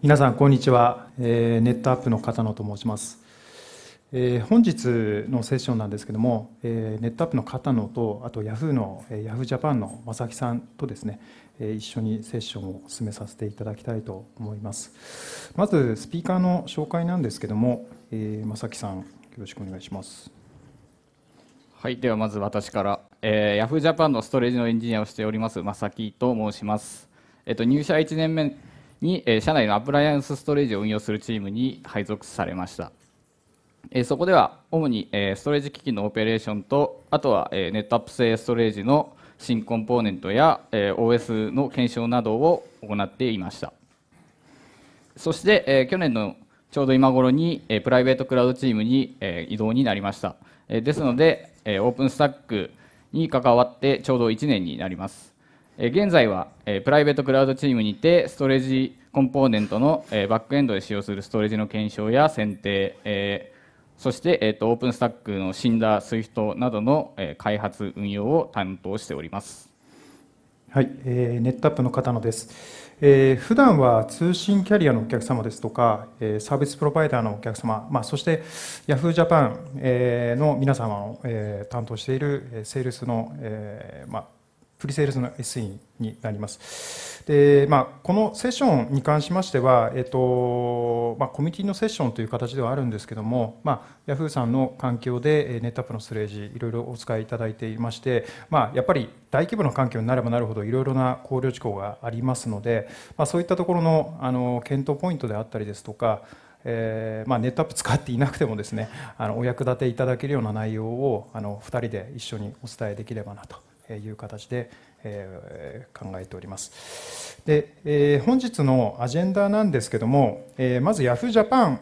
皆さんこんにちは、えー、ネットアップの片野と申します、えー、本日のセッションなんですけども、えー、ネットアップの片野とあとヤフーのヤフージャパンの正木さんとですね、えー、一緒にセッションを進めさせていただきたいと思いますまずスピーカーの紹介なんですけども、えー、正木さんよろしくお願いしますはいではまず私から、えー、ヤフージャパンのストレージのエンジニアをしております正木と申しますえっ、ー、と入社1年目に、え社内のアプライアンスストレージを運用するチームに配属されました。えそこでは主に、えストレージ機器のオペレーションとあとは、えネットアップ製ストレージの新コンポーネントや、え OS の検証などを行っていましたそして、え去年のちょうど今頃に、えプライベートクラウドチームに、え移動になりました、えですので、えオープンスタックに関わってちょうど1年になります現在はプライベートクラウドチームにてストレージコンポーネントのバックエンドで使用するストレージの検証や選定そして、えー、とオープンスタックのシンダー、スイフトなどの、え開発、運用を担当しております。はい、えー、ネットアップの方のです、えー、普段は通信キャリアのお客様ですとか、えサービスプロバイダーのお客様、まあ、そしてヤフージャパン p の皆様を、え担当しているセールスの、えまあプリセールスの SE になります。で、まあ、このセッションに関しましては、えっと、まあ、コミュニティのセッションという形ではあるんですけども、まあ、Yahoo さんの環境で、ネットアップのスレージ、いろいろお使いいただいていまして、まあ、やっぱり大規模な環境になればなるほど、いろいろな考慮事項がありますので、まあ、そういったところの、あの、検討ポイントであったりですとか、えーまあ、ネットアップ使っていなくてもですねあのお役立ていただけるような内容をあの2人で一緒にお伝えできればなという形で、え考えております。で、え本日のアジェンダなんですけども、えまず Yahoo Japan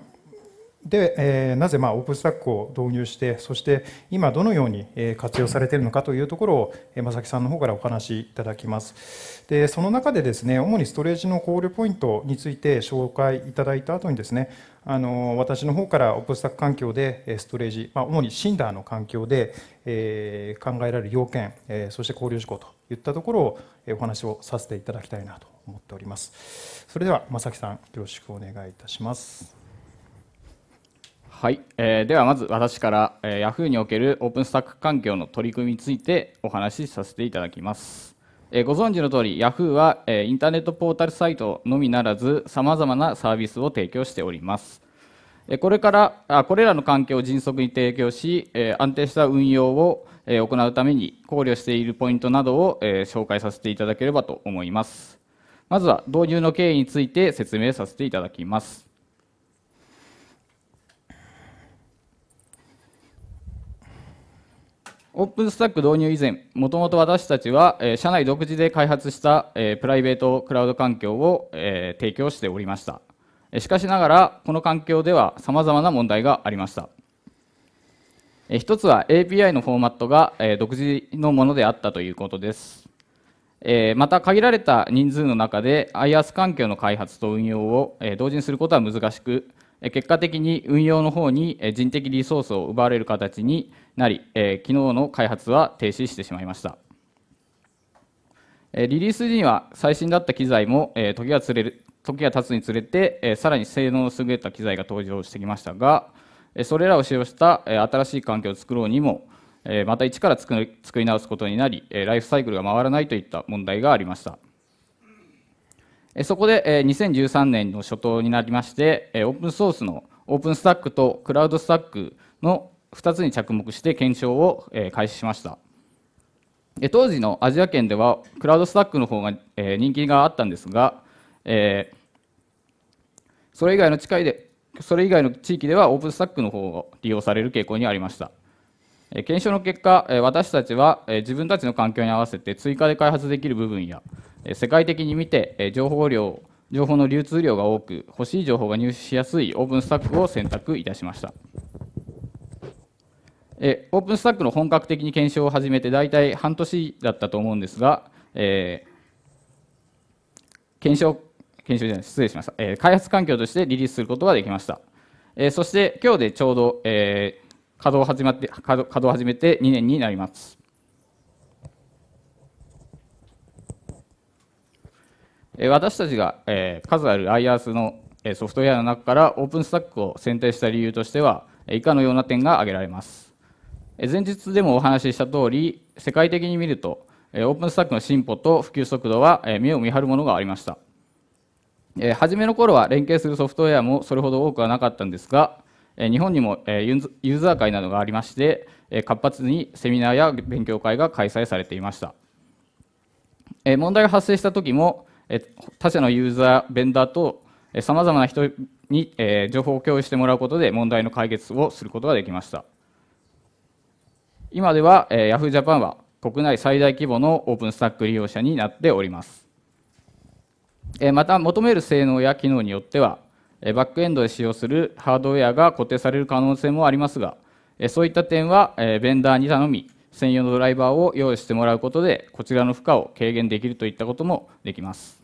で、えなぜまあオープンスタックを導入してそして今どのように活用されているのかというところを正木さんの方からお話しいただきますでその中でですね主にストレージの考慮ポイントについて紹介いただいた後にですねあの私の方からオブスタック環境でストレージ、まあ、主にシンダーの環境で、えー、考えられる要件、えー、そして考慮事項といったところをお話をさせていただきたいなと思っておりますそれでは正木さんよろしくお願いいたしますはい、えー、ではまず私から、えー、Yahoo におけるオープンスタック環境の取り組みについてお話しさせていただきますえご存知の通り Yahoo は、えインターネットポータルサイトのみならずさまざまなサービスを提供しております、えこれからあこれらの環境を迅速に提供し、え安定した運用を、え行うために考慮しているポイントなどを、え紹介させていただければと思いますまずは導入の経緯について説明させていただきますオープンスタック導入以前、もともと私たちは、えー、社内独自で開発した、えー、プライベートクラウド環境を、えー、提供しておりました。しかしながら、この環境では様々な問題がありました。えー、一つは API のフォーマットが、えー、独自のものであったということです。えー、また、限られた人数の中で IaaS 環境の開発と運用を、えー、同時にすることは難しく、結果的に運用の方に人的リソースを奪われる形になり、えー、昨日の開発は停止してしまいました。リリース時には最新だった機材も、え時がつれる時が経つにつれて、えさらに性能の優れた機材が登場してきましたが、えそれらを使用した、え新しい環境を作ろうにも、えまた一から作り直すことになり、えライフサイクルが回らないといった問題がありました。そこで2013年の初頭になりまして、オープンソースのオープンスタックとクラウドスタックの2つに着目して検証を開始しました。当時のアジア圏ではクラウドスタックの方が人気があったんですが、えそれ以外の近いでそれ以外の地域ではオープンスタックの方を利用される傾向にありました。検証の結果、私たちは自分たちの環境に合わせて追加で開発できる部分や世界的に見て情報量情報の流通量が多く欲しい情報が入手しやすいオープンスタックを選択いたしましたえオープンスタックの本格的に検証を始めて大体半年だったと思うんですが、えー、検証検証じゃない失礼しました、えー、開発環境としてリリースすることができました、えー、そして今日でちょうど、えー、稼働始まって稼働始めて2年になります私たちが数ある i r s のソフトウェアの中からオープンスタックを選定した理由としては以下のような点が挙げられます前日でもお話しした通り世界的に見るとオープンスタックの進歩と普及速度は目を見張るものがありました初めの頃は連携するソフトウェアもそれほど多くはなかったんですが日本にもユーザー会などがありまして活発にセミナーや勉強会が開催されていました問題が発生した時も他社のユーザー、ベンダーとさまざまな人に情報を共有してもらうことで問題の解決をすることができました。今では Yahoo Japan は国内最大規模のオープンスタック利用者になっております。また求める性能や機能によってはバックエンドで使用するハードウェアが固定される可能性もありますがそういった点はベンダーに頼み専用のドライバーを用意してもらうことでこちらの負荷を軽減できるといったこともできます。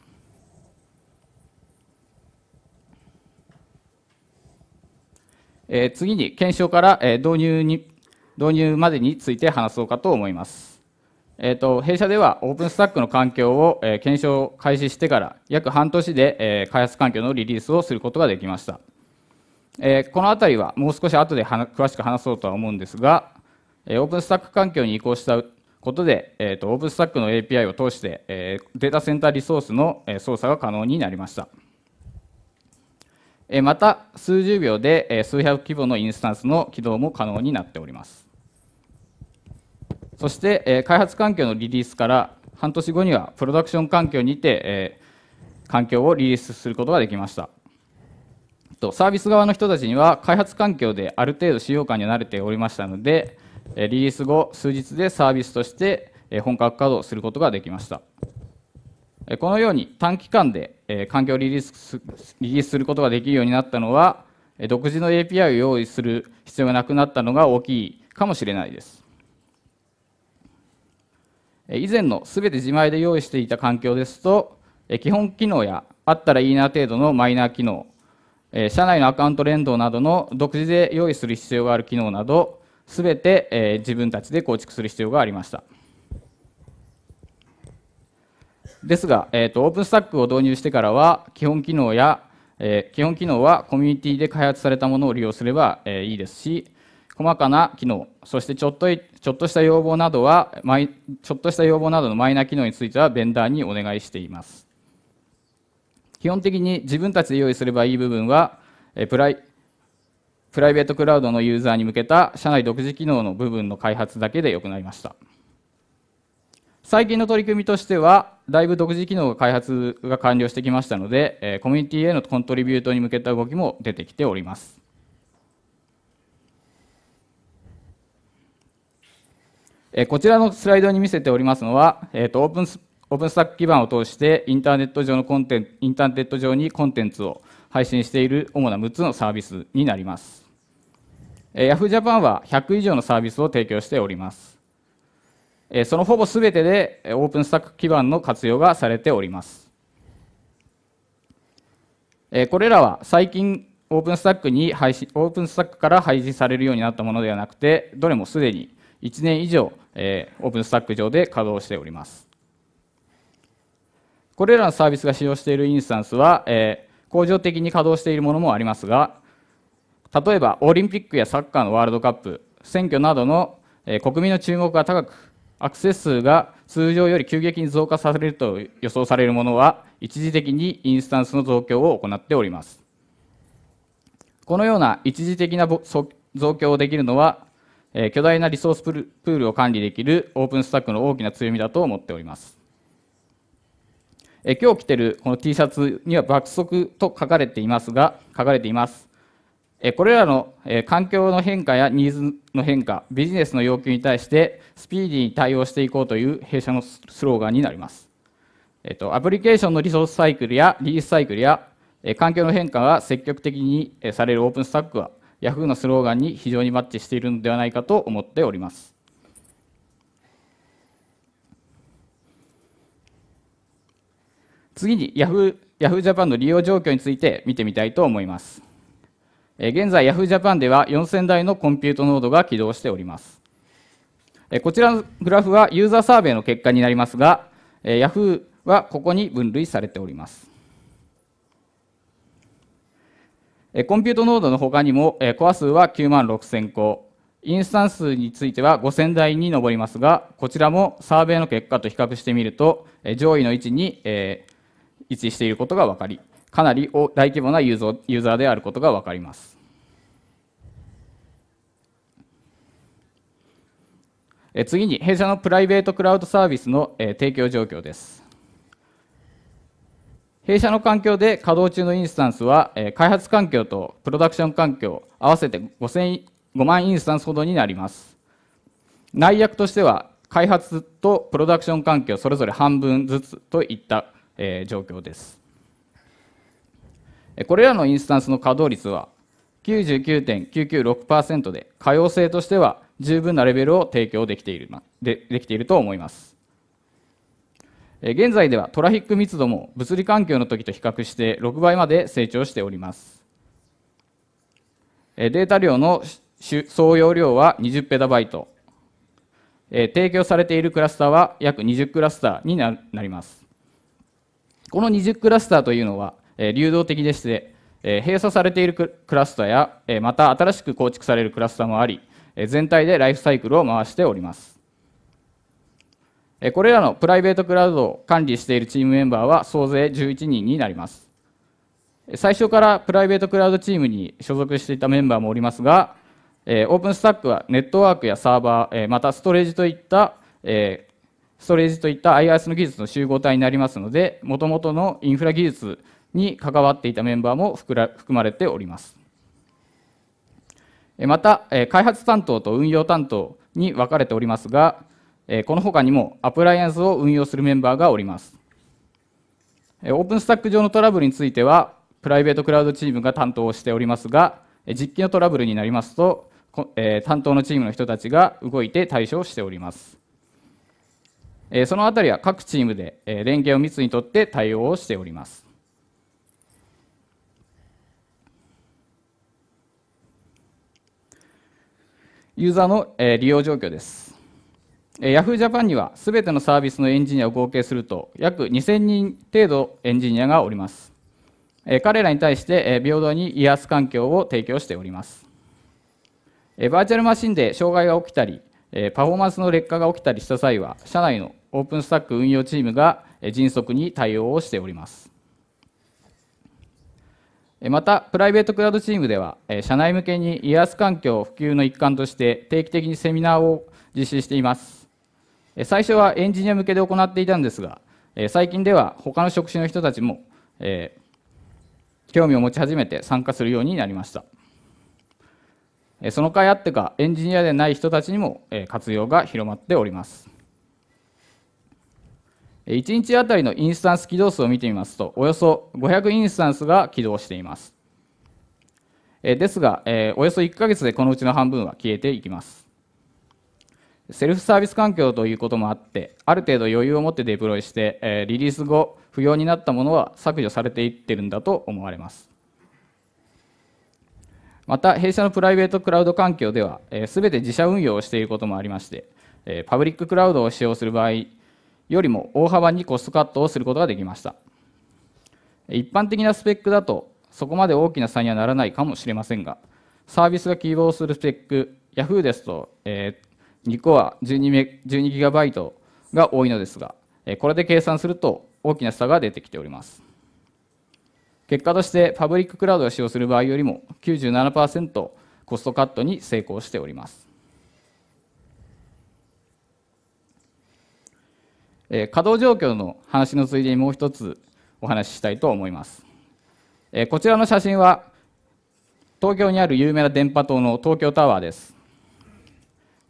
えー、次に検証から、えー、導入に導入までについて話そうかと思います。えーと、弊社ではオープンスタックの環境を、えー、検証開始してから約半年で、えー、開発環境のリリースをすることができました、えー、この辺りはもう少し後で詳しく話そうとは思うんですが、えオープンスタック環境に移行したことで、えーと、オープンスタックの API を通して、えー、データセンターリソースの、え操作が可能になりました。えー、また、数十秒で、えー、数百規模のインスタンスの起動も可能になっております。そして、えー、開発環境のリリースから半年後にはプロダクション環境にて、えー、環境をリリースすることができました。とサービス側の人たちには開発環境である程度使用感に慣れておりましたので、リリース後数日でサービスとして本格稼働することができましたこのように短期間で環境をリリースリリースすることができるようになったのは独自の API を用意する必要がなくなったのが大きいかもしれないです以前の全て自前で用意していた環境ですと基本機能やあったらいいな程度のマイナー機能社内のアカウント連動などの独自で用意する必要がある機能などすべて、え自分たちで構築する必要がありました。ですが、えーと、とオープンスタックを導入してからは基本機能や、えー、基本機能はコミュニティで開発されたものを利用すれば、えー、いいですし細かな機能そしてちょっとちょっとした要望などはマイちょっとした要望などのマイナー機能についてはベンダーにお願いしています基本的に自分たちで用意すればいい部分はプライプライベートクラウドのユーザーに向けた社内独自機能の部分の開発だけで良くなりました最近の取り組みとしてはだいぶ独自機能が開発が完了してきましたのでコミュニティへのコントリビュートに向けた動きも出てきておりますこちらのスライドに見せておりますのは、えー、とオープンオープンスタック基盤を通してインターネット上のコンテンインターネット上にコンテンツを配信している主な6つのサービスになります。ヤフージャパンは100以上のサービスを提供しております。そのほぼ全てでオープンスタック基盤の活用がされております。これらは最近オープンスタックに配信、オープンスタックから配信されるようになったものではなくて、どれもすでに1年以上、えー、オープンスタック上で稼働しております。これらのサービスが使用しているインスタンスは、えー、工場的に稼働しているものもありますが、例えばオリンピックやサッカーのワールドカップ選挙などの、え国民の注目が高くアクセス数が通常より急激に増加されると予想されるものは一時的にインスタンスの増強を行っておりますこのような一時的な増強をできるのは、え巨大なリソースプールを管理できるオープンスタックの大きな強みだと思っておりますえ今日着てるこの T シャツには爆速と書かれていますが書かれていますこれらの環境の変化やニーズの変化、ビジネスの要求に対してスピーディーに対応していこうという弊社のスローガンになります。えっと、アプリケーションのリソースサイクルやリリースサイクルや環境の変化が積極的にされるオープンスタックは Yahoo のスローガンに非常にマッチしているのではないかと思っております。次に Yahoo! Yahoo Japan の利用状況について見てみたいと思います。現在 Yahoo Japan では4000台のコンピュートノードが起動しております。こちらのグラフはユーザーサーベイの結果になりますが、Yahoo はここに分類されております。コンピュートノードの他にも、コア数は9万6000個、インスタンスについては5000台に上りますが、こちらもサーベイの結果と比較してみると、上位の位置に位置していることが分かりかなり大規模なユーザーであることが分かります。次に弊社のプライベートクラウドサービスの提供状況です。弊社の環境で稼働中のインスタンスは開発環境とプロダクション環境合わせて5 5万インスタンスほどになります。内訳としては開発とプロダクション環境それぞれ半分ずつといった状況です。これらのインスタンスの稼働率は99.996%で可用性としては十分なレベルを提供できているでできていると思います現在ではトラフィック密度も物理環境の時と比較して6倍まで成長しておりますデータ量の総容量は20ペタバイト提供されているクラスターは約20クラスターになりますこの20クラスターというのはえ流動的でして、え閉鎖されているクラスターや、えまた新しく構築されるクラスターもあり、え全体でライフサイクルを回しております。これらのプライベートクラウドを管理しているチームメンバーは総勢11人になります。最初からプライベートクラウドチームに所属していたメンバーもおりますが、オープンスタックはネットワークやサーバー、またストレージといった、ストレージといった i i s の技術の集合体になりますので、もともとのインフラ技術に関わっていたメンバーも含まれておりますまた開発担当と運用担当に分かれておりますがこの他にもアプライアンスを運用するメンバーがおりますオープンスタック上のトラブルについてはプライベートクラウドチームが担当しておりますが実機のトラブルになりますと担当のチームの人たちが動いて対処しておりますそのあたりは各チームで連携を密にとって対応をしておりますユーザーの、え利用状況です。Yahoo Japan には全てのサービスのエンジニアを合計すると約2000人程度エンジニアがおります。彼らに対して平等に威圧環境を提供しております。バーチャルマシンで障害が起きたり、パフォーマンスの劣化が起きたりした際は、社内のオープンスタック運用チームが迅速に対応をしております。またプライベートクラウドチームでは社内向けに e a 環境普及の一環として定期的にセミナーを実施しています最初はエンジニア向けで行っていたんですが最近では他の職種の人たちも、えー、興味を持ち始めて参加するようになりましたその会あってかエンジニアでない人たちにも活用が広まっております1日あたりのインスタンス起動数を見てみますと、およそ500インスタンスが起動しています。ですが、およそ1ヶ月でこのうちの半分は消えていきます。セルフサービス環境ということもあって、ある程度余裕を持ってデプロイして、リリース後、不要になったものは削除されていってるんだと思われます。また、弊社のプライベートクラウド環境では、すべて自社運用をしていることもありまして、パブリッククラウドを使用する場合、よりも大幅にコストカットをすることができました一般的なスペックだとそこまで大きな差にはならないかもしれませんがサービスが希望するスペック Yahoo ですと、えー、2コア 12GB が多いのですがこれで計算すると大きな差が出てきております結果としてパブリッククラウドを使用する場合よりも97%コストカットに成功しておりますえ稼働状況の話のついでにもう一つお話ししたいと思います。えこちらの写真は東京にある有名な電波塔の東京タワーです。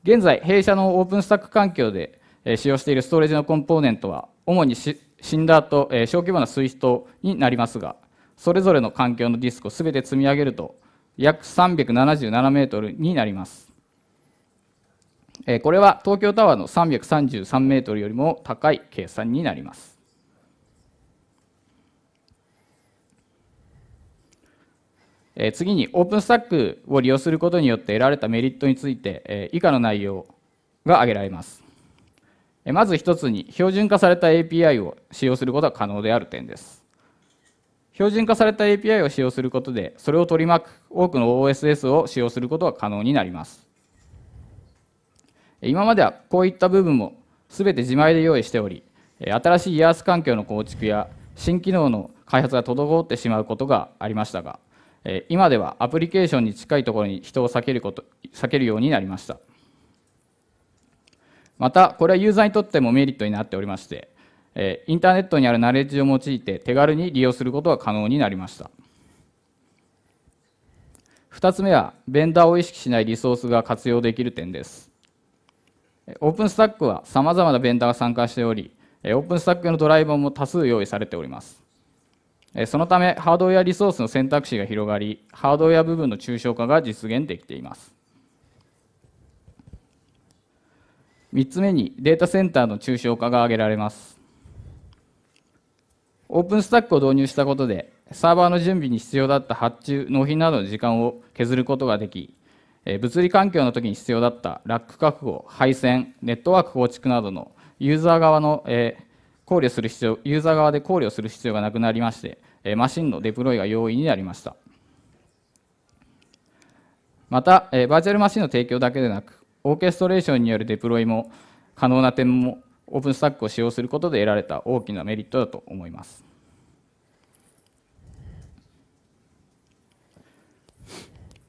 現在、弊社のオープンスタック環境で使用しているストレージのコンポーネントは、主にシンダーと小規模な水トになりますが、それぞれの環境のディスクを全て積み上げると、約377メートルになります。えこれは東京タワーの333メートルよりも高い計算になります。え次にオープンスタックを利用することによって得られたメリットについて、え以下の内容が挙げられます。えまず一つに標準化された API を使用することが可能である点です。標準化された API を使用することでそれを取り巻く多くの OSS を使用することが可能になります。今まではこういった部分も全て自前で用意しており新しいイヤース環境の構築や新機能の開発が滞ってしまうことがありましたが今ではアプリケーションに近いところに人を避けること避けるようになりましたまたこれはユーザーにとってもメリットになっておりましてインターネットにあるナレッジを用いて手軽に利用することが可能になりました2つ目はベンダーを意識しないリソースが活用できる点ですオープンスタックはさまざまなベンダーが参加しており、オープンスタックのドライバーも多数用意されております。そのため、ハードウェアリソースの選択肢が広がり、ハードウェア部分の抽象化が実現できています。3つ目に、データセンターの抽象化が挙げられます。オープンスタックを導入したことで、サーバーの準備に必要だった発注、納品などの時間を削ることができ、え物理環境の時に必要だったラック確保配線ネットワーク構築などのユーザー側の、え考慮する必要ユーザー側で考慮する必要がなくなりまして、えマシンのデプロイが容易になりましたまた、えバーチャルマシンの提供だけでなくオーケストレーションによるデプロイも可能な点もオープンスタックを使用することで得られた大きなメリットだと思います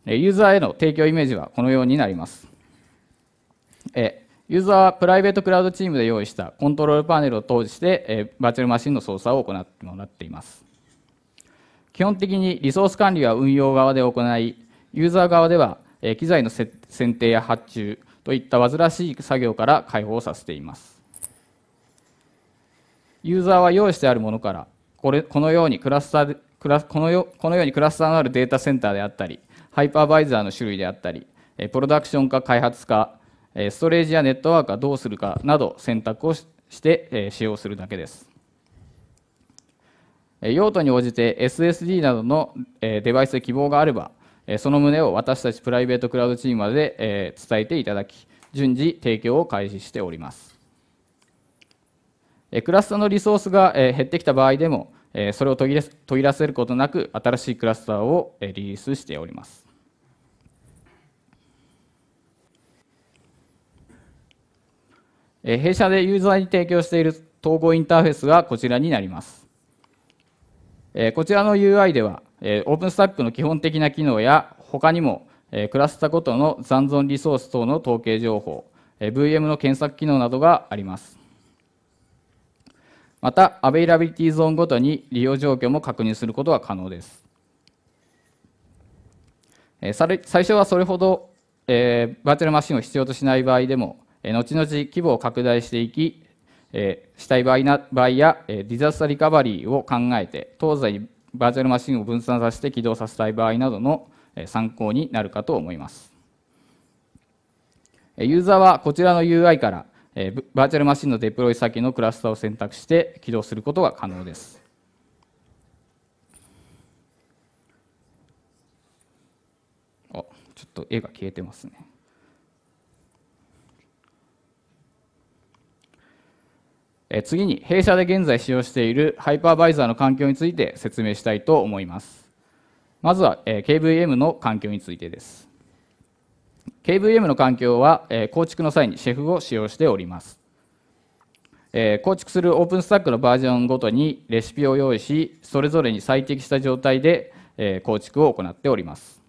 ユーザーへの提供イメージはこのようになります。ユーザーはプライベートクラウドチームで用意したコントロールパネルを通して、バーチャルマシンの操作を行ってもらっています。基本的にリソース管理は運用側で行い、ユーザー側では機材の選定や発注といった煩わしい作業から解放させています。ユーザーは用意してあるものからこれこのようにクラスターでこのよこのようにクラスターのあるデータセンターであったりハイパーバイザーの種類であったり、プロダクションか開発か、ストレージやネットワークはどうするかなど選択をして使用するだけです。用途に応じて SSD などのデバイスで希望があれば、その旨を私たちプライベートクラウドチームまで伝えていただき、順次提供を開始しております。クラスターのリソースが減ってきた場合でも、それを途切らせることなく、新しいクラスターをリリースしております。え弊社でユーザーに提供している統合インターフェースがこちらになります。えこちらの UI では、え OpenStack の基本的な機能や、他にも、えクラスタごとの残存リソース等の統計情報、え VM の検索機能などがあります。また、アベイラビリティゾーンごとに利用状況も確認することが可能です。最初はそれほど、えバーチャルマシンを必要としない場合でも、後々規模を拡大していき、えしたい場合な場合や、えディザスタリカバリーを考えて東西にバーチャルマシンを分散させて起動させたい場合などの参考になるかと思いますユーザーはこちらの UI からバーチャルマシンのデプロイ先のクラスターを選択して起動することが可能ですあちょっと絵が消えてますね次に弊社で現在使用しているハイパーバイザーの環境について説明したいと思います。まずは KVM の環境についてです。KVM の環境は構築の際にシェフを使用しております。構築するオープンスタックのバージョンごとにレシピを用意し、それぞれに最適した状態で構築を行っております。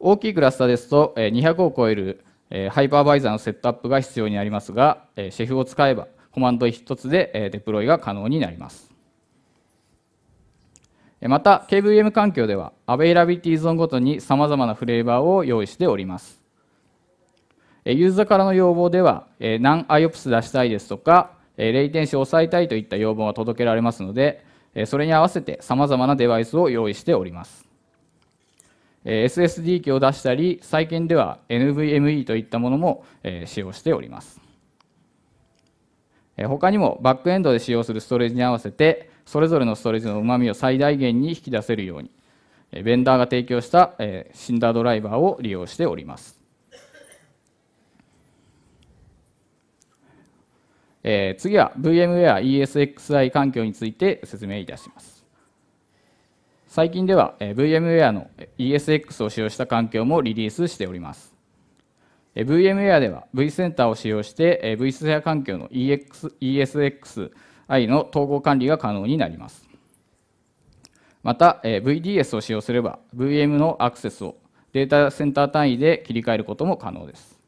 大きいクラスターですと200を超えるえハイパーバイザーのセットアップが必要になりますが、えシェフを使えばコマンド1つで、えデプロイが可能になります。また KVM 環境ではアベイラビティゾーンごとにさまざまなフレーバーを用意しております。ユーザーからの要望では何 IOPS 出したいですとかレイテンシを抑えたいといった要望が届けられますのでそれに合わせてさまざまなデバイスを用意しております。SSD 機を出したり最近では NVMe といったものも使用しております他にもバックエンドで使用するストレージに合わせてそれぞれのストレージのうまみを最大限に引き出せるようにベンダーが提供したシンダードライバーを利用しております次は VMware ESXi 環境について説明いたします最近では VMware の ESX を使用した環境もリリースしております VMware では v センターを使用して v s p ェア環境の EX ESXi の統合管理が可能になりますまた VDS を使用すれば VM のアクセスをデータセンター単位で切り替えることも可能です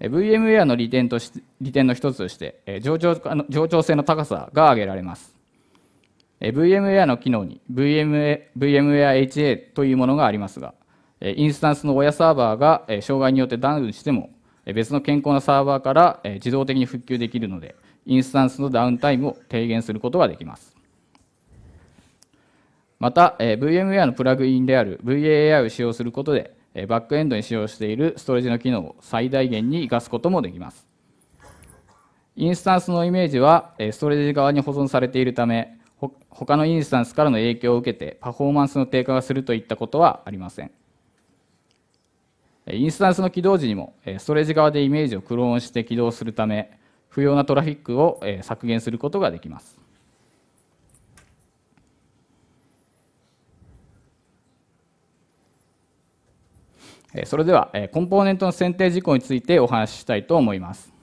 VMware の利点とし利点の一つとして上長上長性の高さが挙げられます VMware の機能に VMware HA というものがありますが、インスタンスの親サーバーが障害によってダウンしても、別の健康なサーバーから自動的に復旧できるので、インスタンスのダウンタイムを低減することができます。また、VMware のプラグインである VAI a を使用することで、バックエンドに使用しているストレージの機能を最大限に生かすこともできます。インスタンスのイメージはストレージ側に保存されているため、他のインスタンスからの影響を受けてパフォーマンスの低下がするといったことはありませんインスタンスの起動時にもストレージ側でイメージをクローンして起動するため不要なトラフィックを削減することができますそれではコンポーネントの選定事項についてお話ししたいと思います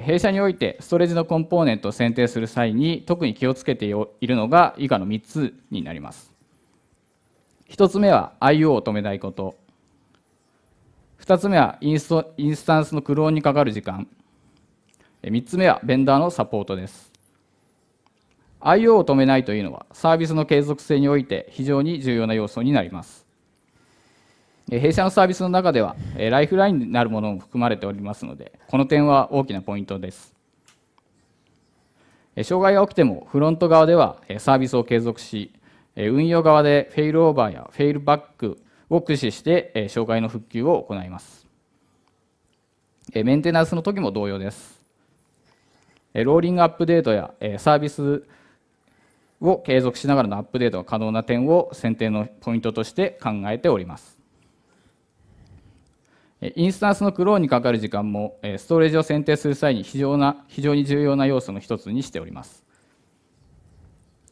弊社においてストレージのコンポーネントを選定する際に特に気をつけているのが以下の3つになります1つ目は IO を止めないこと2つ目はインストインスタンスのクローンにかかる時間3つ目はベンダーのサポートです IO を止めないというのはサービスの継続性において非常に重要な要素になります弊社のサービスの中ではライフラインになるものも含まれておりますのでこの点は大きなポイントです障害が起きてもフロント側ではサービスを継続し運用側でフェイルオーバーやフェイルバックを駆使して障害の復旧を行いますメンテナンスの時も同様ですローリングアップデートやサービスを継続しながらのアップデートが可能な点を選定のポイントとして考えておりますインスタンスのクローンにかかる時間もストレージを選定する際に非常な非常に重要な要素の一つにしております。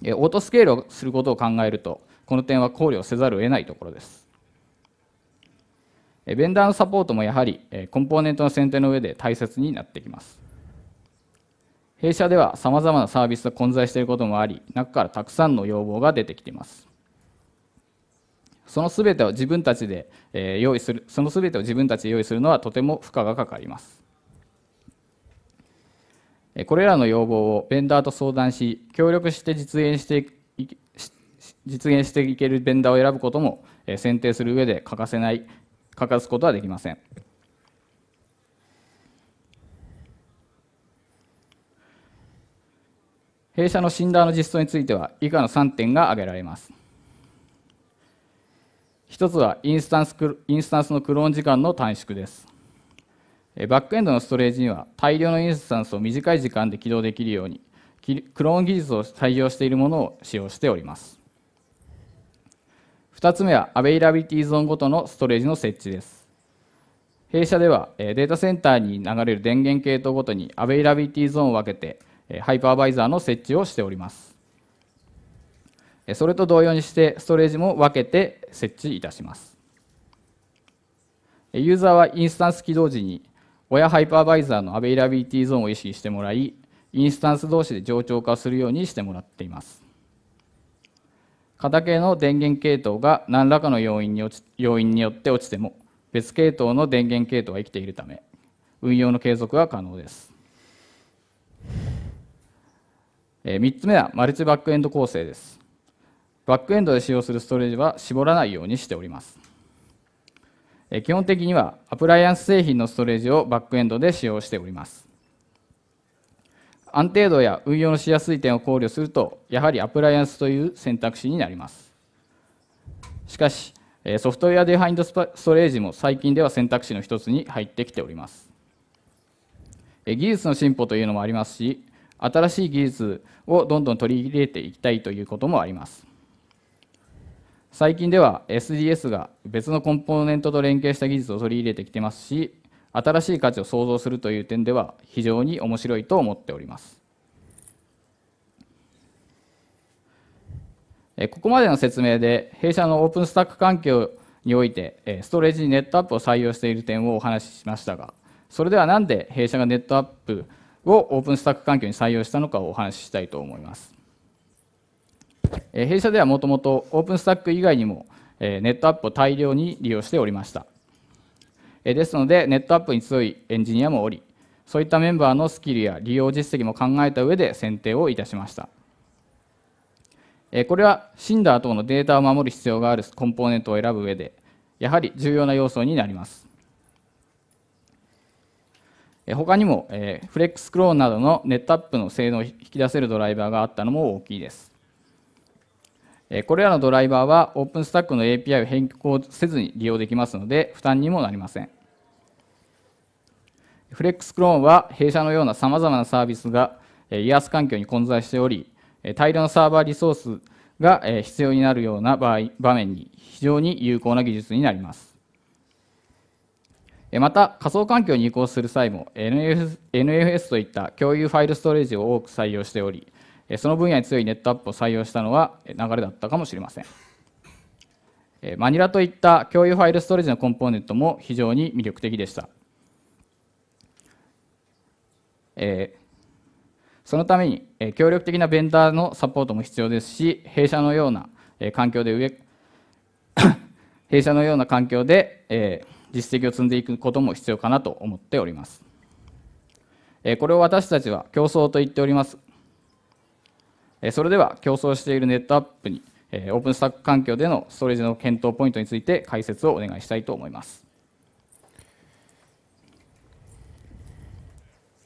オートスケールをすることを考えるとこの点は考慮せざるを得ないところです。ベンダーのサポートもやはりコンポーネントの選定の上で大切になってきます。弊社ではさまざまなサービスが混在していることもあり中からたくさんの要望が出てきています。その全てを自分たちで用意するその全てを自分たちで用意するのはとても負荷がかかりますこれらの要望をベンダーと相談し協力して実現して実現していけるベンダーを選ぶことも選定する上で欠かせない欠かすことはできません弊社の診断の実装については以下の3点が挙げられます一つはインスタンスインスタンスのクローン時間の短縮ですバックエンドのストレージには大量のインスタンスを短い時間で起動できるようにクローン技術を採用しているものを使用しております2つ目はアベイラビティゾーンごとのストレージの設置です弊社ではデータセンターに流れる電源系統ごとにアベイラビティゾーンを分けてハイパーバイザーの設置をしておりますそれと同様にしてストレージも分けて設置いたしますユーザーはインスタンス起動時に親ハイパーバイザーのアベイラビリティゾーンを意識してもらいインスタンス同士で冗長化するようにしてもらっています型系の電源系統が何らかの要因に落ち要因によって落ちても別系統の電源系統は生きているため運用の継続は可能です3つ目はマルチバックエンド構成ですバックエンドで使用するストレージは絞らないようにしております。基本的にはアプライアンス製品のストレージをバックエンドで使用しております。安定度や運用のしやすい点を考慮するとやはりアプライアンスという選択肢になりますしかしソフトウェアデファインドストレージも最近では選択肢の一つに入ってきております技術の進歩というのもありますし新しい技術をどんどん取り入れていきたいということもあります最近では SDS が別のコンポーネントと連携した技術を取り入れてきてますし新しい価値を創造するという点では非常に面白いと思っておりますここまでの説明で弊社のオープンスタック環境においてストレージにネットアップを採用している点をお話ししましたがそれでは何で弊社がネットアップをオープンスタック環境に採用したのかをお話ししたいと思いますえ弊社ではもともとオープンスタック以外にも、えネットアップを大量に利用しておりました、えですのでネットアップに強いエンジニアもおりそういったメンバーのスキルや利用実績も考えた上で選定をいたしましたこれは死んだ後のデータを守る必要があるコンポーネントを選ぶ上でやはり重要な要素になります他にもフレックスクローンなどのネットアップの性能を引き出せるドライバーがあったのも大きいですこれらのドライバーは OpenStack の API を変更せずに利用できますので負担にもなりません。フレックスクローンは弊社のようなさまざまなサービスが EAS 環境に混在しており大量のサーバーリソースが必要になるような場合場面に非常に有効な技術になります。また仮想環境に移行する際も NFS といった共有ファイルストレージを多く採用しておりその分野に強いネットアップを採用したのは流れだったかもしれません。マニラといった共有ファイルストレージのコンポーネントも非常に魅力的でした。そのために協力的なベンダーのサポートも必要ですし、弊社のような環境で上、弊社のような環境で実績を積んでいくことも必要かなと思っております。これを私たちは競争と言っておりますそれでは競争しているネットアップにオープンスタック環境でのストレージの検討ポイントについて解説をお願いしたいと思います。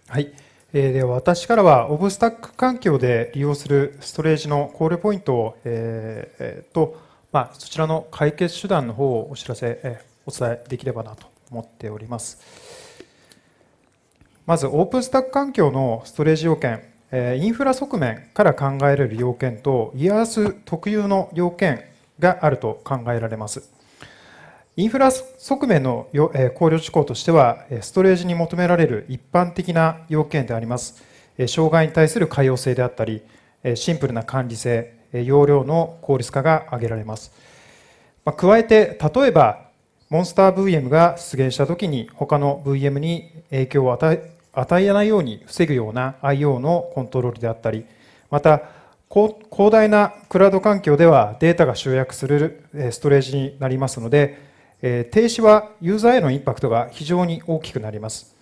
はい、えー、では私からはオブスタック環境で利用するストレージの考慮ポイントを、えー、と、まあ、そちらの解決手段の方をお知らせ、えお伝えできればなと思っておりますまずオープンスタック環境のストレージ要件インフラ側面から考えられる要件とイ a ース特有の要件があると考えられます。インフラ側面の考慮事項としては、ストレージに求められる一般的な要件であります。障害に対する可用性であったり、シンプルな管理性、容量の効率化が挙げられます。加えて、例えば、モンスター VM が出現したときに、他の VM に影響を与え与えないように防ぐような IO のコントロールであったり、また、広大なクラウド環境ではデータが集約するストレージになりますので、停止はユーザーへのインパクトが非常に大きくなります。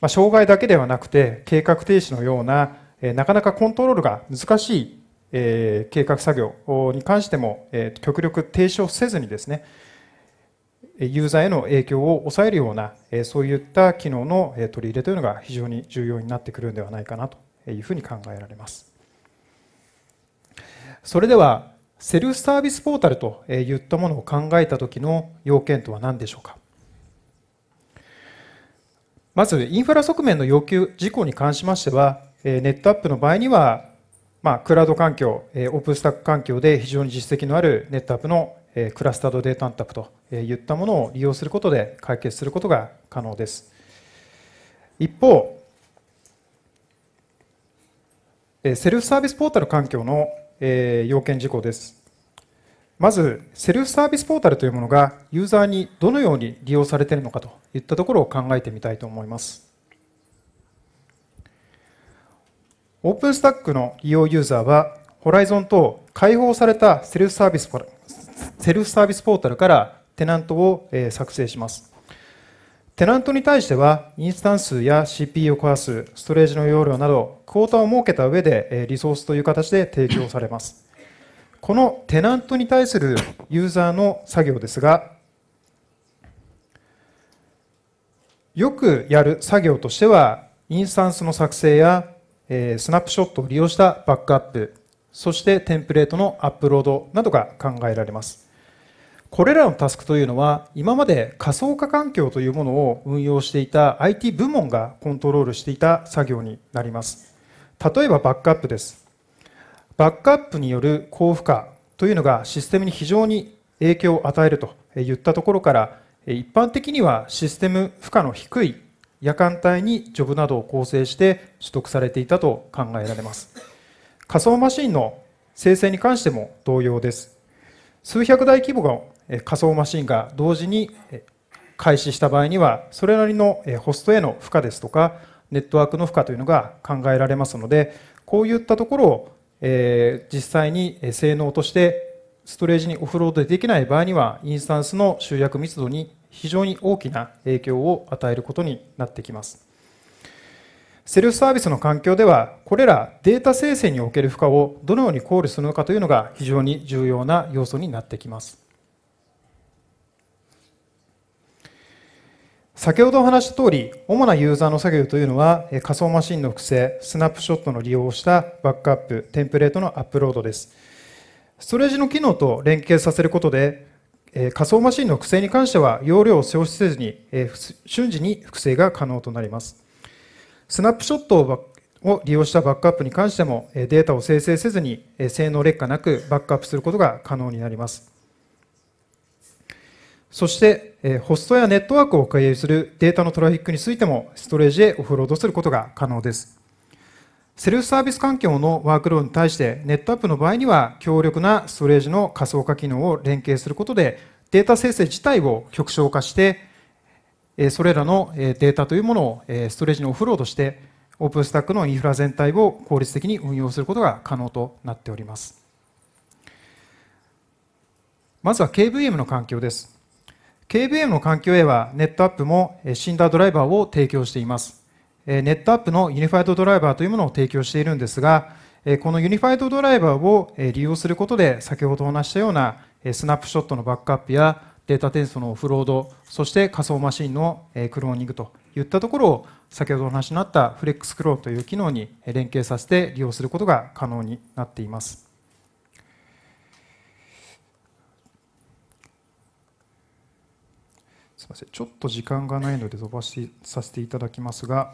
ま障害だけではなくて、計画停止のような、なかなかコントロールが難しい計画作業に関しても、極力停止をせずにですね、ユーザーへの影響を抑えるような、そういった機能の取り入れというのが非常に重要になってくるんではないかなというふうに考えられます。それでは、セルフサービスポータルといったものを考えた時の要件とは何でしょうか。まず、インフラ側面の要求事項に関しましては、ネットアップの場合には、まあ、クラウド環境、オープンスタック環境で非常に実績のあるネットアップのクラスタードデータンタップと言ったものを利用することで解決することが可能です。一方、セルフサービスポータル環境の要件事項です。まず、セルフサービスポータルというものがユーザーにどのように利用されているのかといったところを考えてみたいと思います。オープンスタックの利用ユーザーは、ホライゾンと開放されたセルフサービスセルフサービスポータルからテナントを作成します。テナントに対しては、インスタンスや CPU コア数、ストレージの容量など、クォーターを設けた上でリソースという形で提供されます。このテナントに対するユーザーの作業ですが、よくやる作業としては、インスタンスの作成やスナップショットを利用したバックアップ、そしてテンプレートのアップロードなどが考えられます。これらのタスクというのは今まで仮想化環境というものを運用していた IT 部門がコントロールしていた作業になります例えばバックアップですバックアップによる高負荷というのがシステムに非常に影響を与えるといったところから一般的にはシステム負荷の低い夜間帯にジョブなどを構成して取得されていたと考えられます仮想マシンの生成に関しても同様です数百台規模が仮想マシンが同時に開始した場合にはそれなりのホストへの負荷ですとかネットワークの負荷というのが考えられますのでこういったところを実際に性能としてストレージにオフロードできない場合にはインスタンスの集約密度に非常に大きな影響を与えることになってきますセルフサービスの環境ではこれらデータ生成における負荷をどのように考慮するのかというのが非常に重要な要素になってきます先ほど話した通り、主なユーザーの作業というのは、仮想マシンの複製、スナップショットの利用をしたバックアップ、テンプレートのアップロードです。ストレージの機能と連携させることで、仮想マシンの複製に関しては容量を消費せずに、瞬時に複製が可能となります。スナップショットを利用したバックアップに関しても、データを生成せずに性能劣化なくバックアップすることが可能になります。そして、えホストやネットワークを経由するデータのトラフィックについてもストレージへオフロードすることが可能です。セルフサービス環境のワークローンに対してネットアップの場合には強力なストレージの仮想化機能を連携することでデータ生成自体を極小化してそれらのデータというものをストレージにオフロードしてオープンスタックのインフラ全体を効率的に運用することが可能となっておりますまずは KVM の環境です KVM の環境へはネットアップも死んだドライバーを提供しています。ネットアップのユニファイドドライバーというものを提供しているんですが、このユニファイドドライバーを利用することで、先ほどお話したようなスナップショットのバックアップやデータ転送のオフロード、そして仮想マシンのクローニングといったところを、先ほどお話になったフレックスクローという機能に連携させて利用することが可能になっています。せんちょっと時間がないので飛ばしさせていただきますが、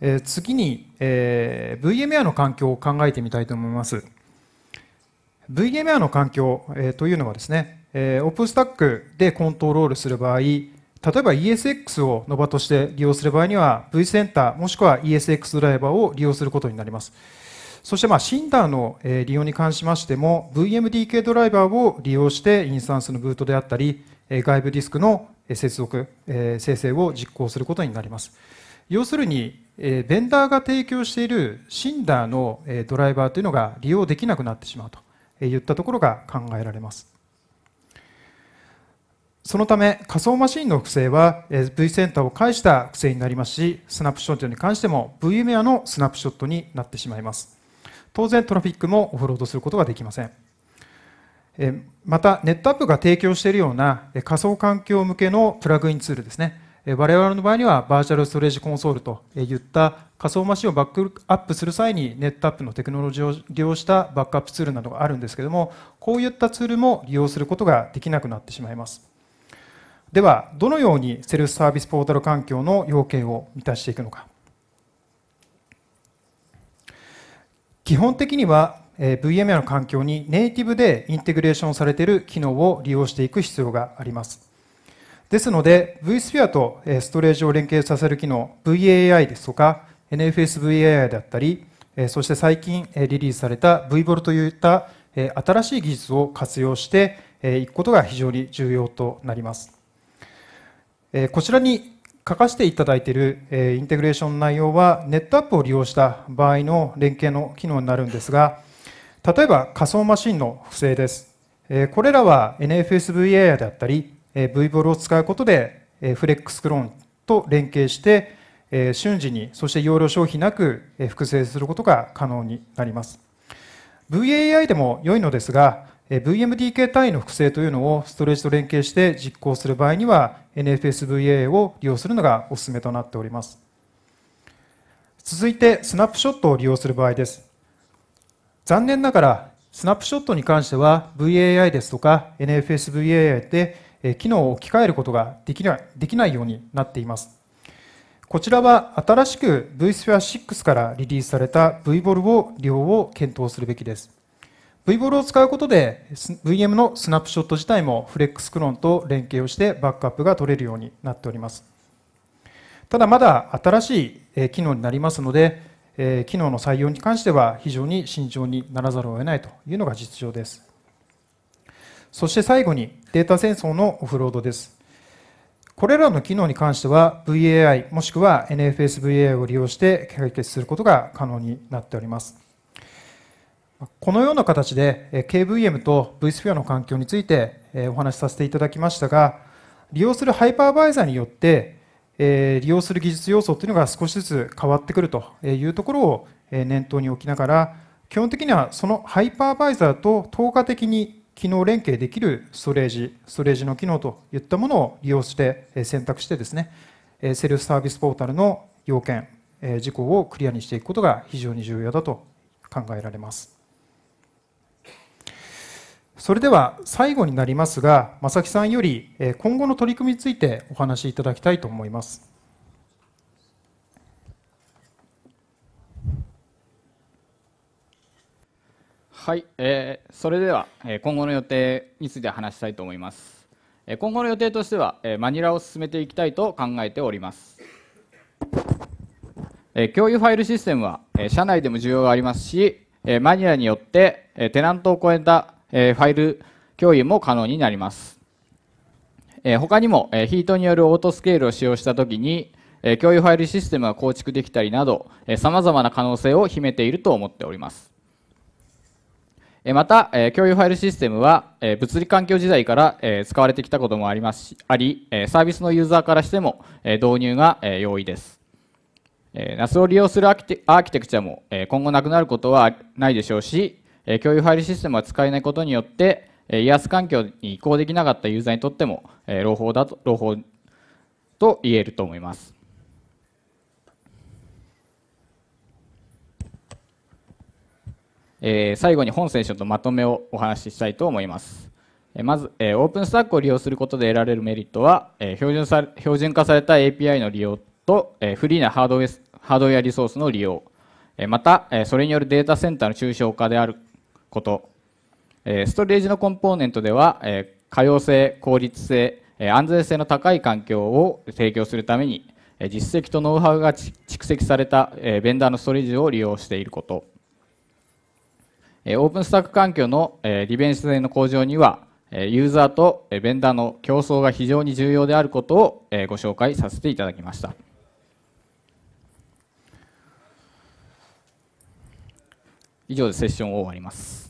えー、次に、えー、v m a r の環境を考えてみたいと思います v m a r の環境、えー、というのはですね、えー、プンスタックでコントロールする場合例えば ESX をノバとして利用する場合には V センターもしくは ESX ドライバーを利用することになります。そしてまあシンダーの利用に関しましても VMDK ドライバーを利用してインスタンスのブートであったり外部ディスクの接続、えー、生成を実行することになります。要するに、えー、ベンダーが提供しているシンダーの、えー、ドライバーというのが利用できなくなってしまうといったところが考えられます。そのため仮想マシンの複製は V センターを介した複製になりますし、スナップショットに関しても v m アのスナップショットになってしまいます。当然トラフィックもオフロードすることができません。また、ネットアップが提供しているような仮想環境向けのプラグインツールですね。我々の場合にはバーチャルストレージコンソールといった仮想マシンをバックアップする際にネットアップのテクノロジーを利用したバックアップツールなどがあるんですけれどもこういったツールも利用することができなくなってしまいますではどのようにセルフサービスポータル環境の要件を満たしていくのか基本的にはえ v m a の環境にネイティブでインテグレーションされている機能を利用していく必要があります。ですので、vSphere とストレージを連携させる機能、VAI ですとか、NFSVAI だったり、そして最近リリースされた VBOL といった新しい技術を活用していくことが非常に重要となります。こちらに書かせていただいているインテグレーションの内容は、ネットアップを利用した場合の連携の機能になるんですが、例えば仮想マシンの不正です。これらは NFSVA であったり VBOL を使うことでフレックスクローンと連携して瞬時にそして容量消費なく複製することが可能になります VAI でも良いのですが VMDK 単位の複製というのをストレージと連携して実行する場合には NFSVA を利用するのがおすすめとなっております続いてスナップショットを利用する場合です残念ながら、スナップショットに関しては VAI ですとか NFSVAI で機能を置き換えることができないできないようになっています。こちらは新しく vSphere 6からリリースされた VBOL を利用を検討するべきです。VBOL を使うことで VM のスナップショット自体も Flex クローンと連携をしてバックアップが取れるようになっております。ただまだ新しい機能になりますので、え機能の採用に関しては非常に慎重にならざるを得ないというのが実情です。そして最後にデータ戦争のオフロードです。これらの機能に関しては VAI もしくは NFSVAI を利用して解決することが可能になっております。このような形で KVM と vSphere の環境についてお話しさせていただきましたが、利用するハイパーバイザーによってえ利用する技術要素というのが少しずつ変わってくるというところを念頭に置きながら基本的にはそのハイパーバイザーと透過的に機能連携できるストレージストレージの機能といったものを利用して選択してですねセルフサービスポータルの要件事項をクリアにしていくことが非常に重要だと考えられます。それでは最後になりますが、正木さんより今後の取り組みについてお話しいただきたいと思います。はい、えー、それでは今後の予定について話したいと思います。今後の予定としては、マニラを進めていきたいと考えております。共有ファイルシステムは社内でも需要がありますし、マニラによってテナントを超えたえファイル共有も可能になります。え他にも、えヒートによるオートスケールを使用したときに、え共有ファイルシステムが構築できたりなど、えま様々な可能性を秘めていると思っております。また、共有ファイルシステムは物理環境時代から使われてきたこともありますし、あり、サービスのユーザーからしても導入が容易です。NAS を利用するアーキテクチャも今後なくなることはないでしょうし、え共有ファイルシステムは使えないことによって、えー、ス環境に移行できなかったユーザーにとっても、え朗報だと朗報と言えると思います。え最後に本セッションとまとめをお話ししたいと思います。まず、オープンスタックを利用することで得られるメリットは、標準さ標準化された API の利用と、フリーなハードウェハードウェアリソースの利用、また、それによるデータセンターの抽象化であること、えストレージのコンポーネントでは、え可用性効率性安全性の高い環境を提供するために実績とノウハウが蓄積されたベンダーのストレージを利用していることオープンスタック環境の利便性の向上にはユーザーとベンダーの競争が非常に重要であることをご紹介させていただきました以上でセッションを終わります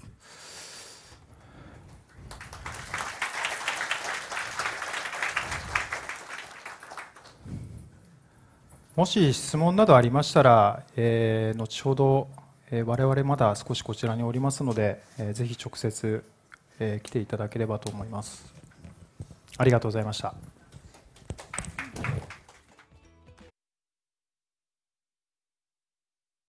もし質問などありましたら、えー、後ほど、えー、我々まだ少しこちらにおりますので、えー、ぜひ直接、えー、来ていただければと思います。ありがとうございました。